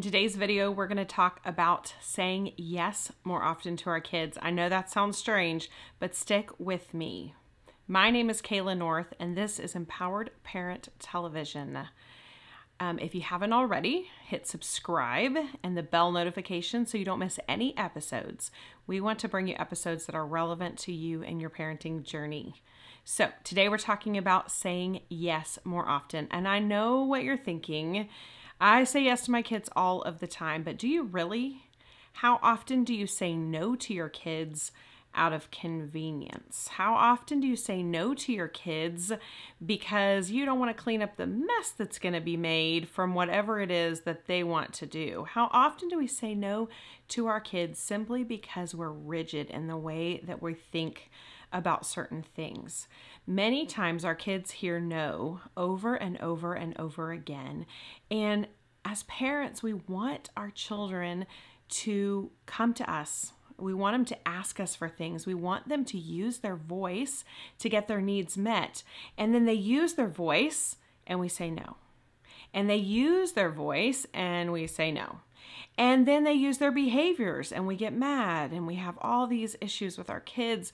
In today's video, we're gonna talk about saying yes more often to our kids. I know that sounds strange, but stick with me. My name is Kayla North, and this is Empowered Parent Television. Um, if you haven't already, hit subscribe and the bell notification so you don't miss any episodes. We want to bring you episodes that are relevant to you and your parenting journey. So, today we're talking about saying yes more often. And I know what you're thinking I say yes to my kids all of the time, but do you really? How often do you say no to your kids out of convenience? How often do you say no to your kids because you don't want to clean up the mess that's going to be made from whatever it is that they want to do? How often do we say no to our kids simply because we're rigid in the way that we think about certain things? Many times our kids hear no over and over and over again. And as parents, we want our children to come to us we want them to ask us for things. We want them to use their voice to get their needs met. And then they use their voice and we say no. And they use their voice and we say no. And then they use their behaviors and we get mad and we have all these issues with our kids.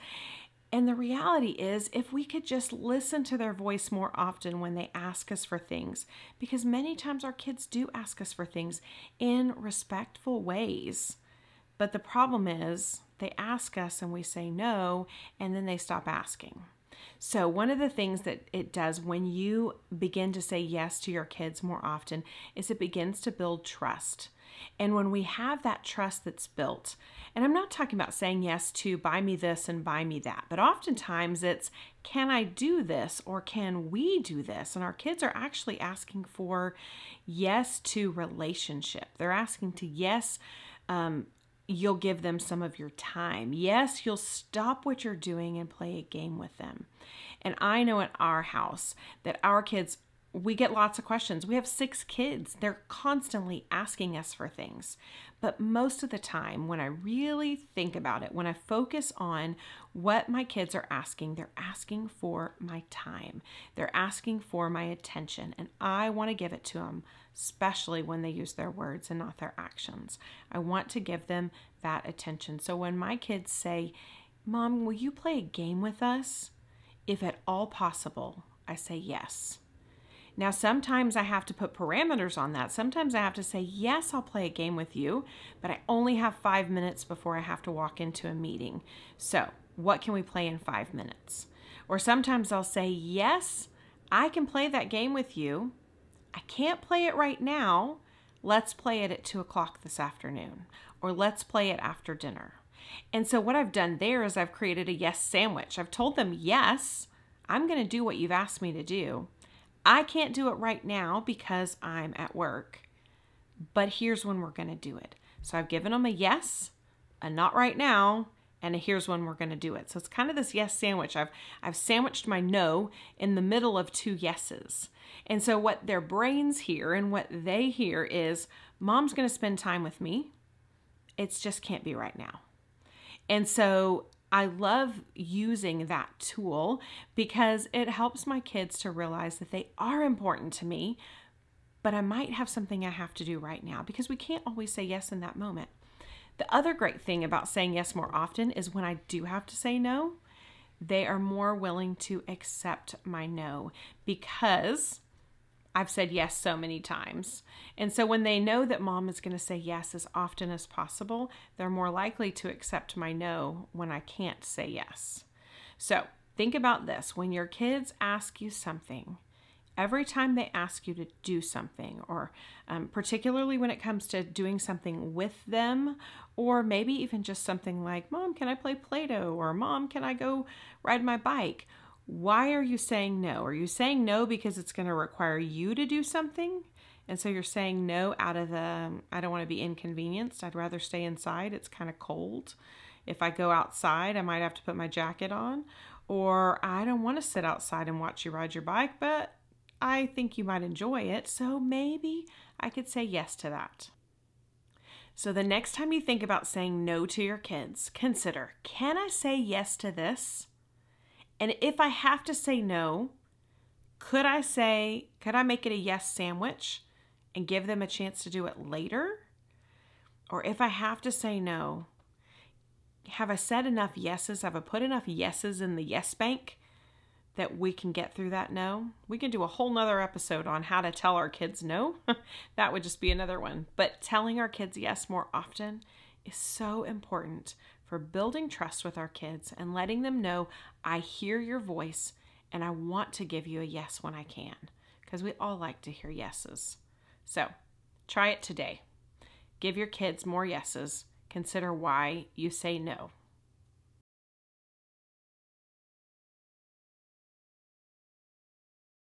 And the reality is, if we could just listen to their voice more often when they ask us for things, because many times our kids do ask us for things in respectful ways, but the problem is they ask us and we say no, and then they stop asking. So, one of the things that it does when you begin to say yes to your kids more often is it begins to build trust. And when we have that trust that's built, and I'm not talking about saying yes to buy me this and buy me that, but oftentimes it's can I do this or can we do this? And our kids are actually asking for yes to relationship. They're asking to yes um, you'll give them some of your time. Yes, you'll stop what you're doing and play a game with them. And I know at our house that our kids we get lots of questions. We have six kids. They're constantly asking us for things. But most of the time, when I really think about it, when I focus on what my kids are asking, they're asking for my time. They're asking for my attention, and I want to give it to them, especially when they use their words and not their actions. I want to give them that attention. So when my kids say, Mom, will you play a game with us? If at all possible, I say yes now, sometimes I have to put parameters on that. Sometimes I have to say, yes, I'll play a game with you, but I only have five minutes before I have to walk into a meeting. So, what can we play in five minutes? Or sometimes I'll say, yes, I can play that game with you. I can't play it right now. Let's play it at two o'clock this afternoon, or let's play it after dinner. And so, what I've done there is I've created a yes sandwich. I've told them, yes, I'm going to do what you've asked me to do, I can't do it right now because I'm at work, but here's when we're going to do it. So I've given them a yes, a not right now, and a here's when we're going to do it. So it's kind of this yes sandwich. I've I've sandwiched my no in the middle of two yeses. And so what their brains hear and what they hear is mom's going to spend time with me. It just can't be right now. And so I love using that tool because it helps my kids to realize that they are important to me, but I might have something I have to do right now because we can't always say yes in that moment. The other great thing about saying yes more often is when I do have to say no, they are more willing to accept my no because I've said yes so many times. And so when they know that mom is going to say yes as often as possible, they're more likely to accept my no when I can't say yes. So think about this when your kids ask you something, every time they ask you to do something, or um, particularly when it comes to doing something with them, or maybe even just something like, Mom, can I play Play Doh? or Mom, can I go ride my bike? why are you saying no? Are you saying no because it's going to require you to do something? And so you're saying no out of the, I don't want to be inconvenienced. I'd rather stay inside. It's kind of cold. If I go outside, I might have to put my jacket on. Or I don't want to sit outside and watch you ride your bike, but I think you might enjoy it. So maybe I could say yes to that. So the next time you think about saying no to your kids, consider can I say yes to this? And if I have to say no, could I say, could I make it a yes sandwich and give them a chance to do it later? Or if I have to say no, have I said enough yeses? Have I put enough yeses in the yes bank that we can get through that no? We can do a whole nother episode on how to tell our kids no. that would just be another one. But telling our kids yes more often is so important for building trust with our kids and letting them know I hear your voice and I want to give you a yes when I can, because we all like to hear yeses. So try it today. Give your kids more yeses. Consider why you say no.